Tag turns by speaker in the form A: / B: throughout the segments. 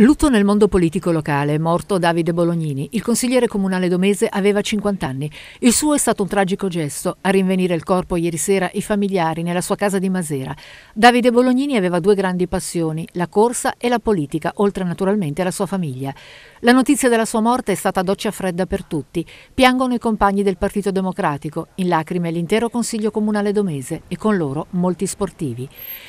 A: Lutto nel mondo politico locale, morto Davide Bolognini. Il consigliere comunale domese aveva 50 anni. Il suo è stato un tragico gesto. A rinvenire il corpo ieri sera i familiari nella sua casa di Masera. Davide Bolognini aveva due grandi passioni, la corsa e la politica, oltre naturalmente alla sua famiglia. La notizia della sua morte è stata doccia fredda per tutti. Piangono i compagni del Partito Democratico, in lacrime l'intero consiglio comunale domese e con loro molti sportivi.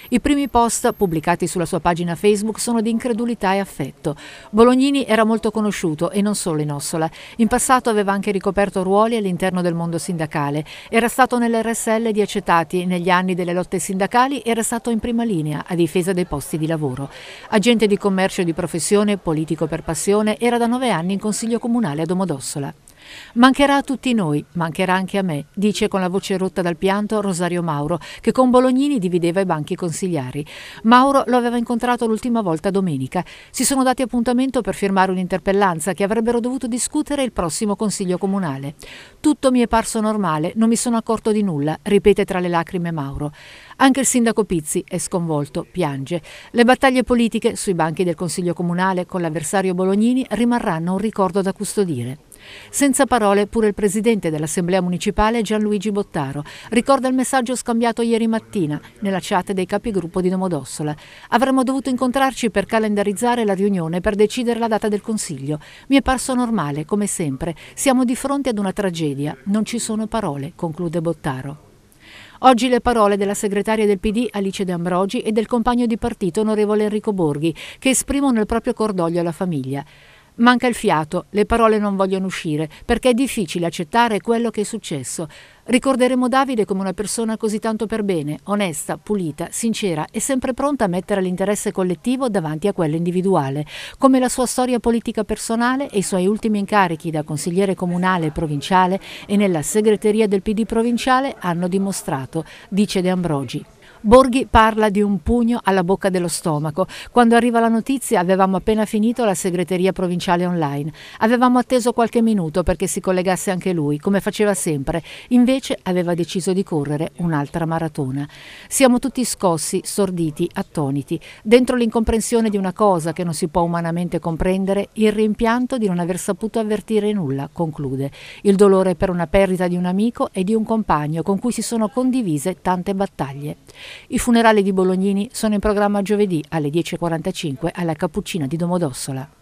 A: I primi post pubblicati sulla sua pagina Facebook sono di incredulità e affetto perfetto. Bolognini era molto conosciuto e non solo in Ossola. In passato aveva anche ricoperto ruoli all'interno del mondo sindacale. Era stato nell'RSL di Acetati negli anni delle lotte sindacali, era stato in prima linea a difesa dei posti di lavoro. Agente di commercio di professione, politico per passione, era da nove anni in consiglio comunale a Domodossola. Mancherà a tutti noi, mancherà anche a me, dice con la voce rotta dal pianto Rosario Mauro, che con Bolognini divideva i banchi consigliari. Mauro lo aveva incontrato l'ultima volta domenica. Si sono dati appuntamento per firmare un'interpellanza che avrebbero dovuto discutere il prossimo consiglio comunale. Tutto mi è parso normale, non mi sono accorto di nulla, ripete tra le lacrime Mauro. Anche il sindaco Pizzi è sconvolto, piange. Le battaglie politiche sui banchi del Consiglio Comunale con l'avversario Bolognini rimarranno un ricordo da custodire. Senza parole pure il presidente dell'Assemblea Municipale Gianluigi Bottaro ricorda il messaggio scambiato ieri mattina nella chat dei capigruppo di Domodossola. Avremmo dovuto incontrarci per calendarizzare la riunione per decidere la data del Consiglio. Mi è parso normale, come sempre. Siamo di fronte ad una tragedia. Non ci sono parole, conclude Bottaro. Oggi le parole della segretaria del PD Alice De Ambrogi e del compagno di partito onorevole Enrico Borghi, che esprimono il proprio cordoglio alla famiglia. Manca il fiato, le parole non vogliono uscire, perché è difficile accettare quello che è successo. Ricorderemo Davide come una persona così tanto per bene, onesta, pulita, sincera e sempre pronta a mettere l'interesse collettivo davanti a quello individuale, come la sua storia politica personale e i suoi ultimi incarichi da consigliere comunale e provinciale e nella segreteria del PD provinciale hanno dimostrato, dice De Ambrogi. Borghi parla di un pugno alla bocca dello stomaco. Quando arriva la notizia avevamo appena finito la segreteria provinciale online. Avevamo atteso qualche minuto perché si collegasse anche lui, come faceva sempre. Invece aveva deciso di correre un'altra maratona. Siamo tutti scossi, sorditi, attoniti. Dentro l'incomprensione di una cosa che non si può umanamente comprendere, il rimpianto di non aver saputo avvertire nulla, conclude. Il dolore per una perdita di un amico e di un compagno con cui si sono condivise tante battaglie. I funerali di Bolognini sono in programma giovedì alle 10.45 alla Cappuccina di Domodossola.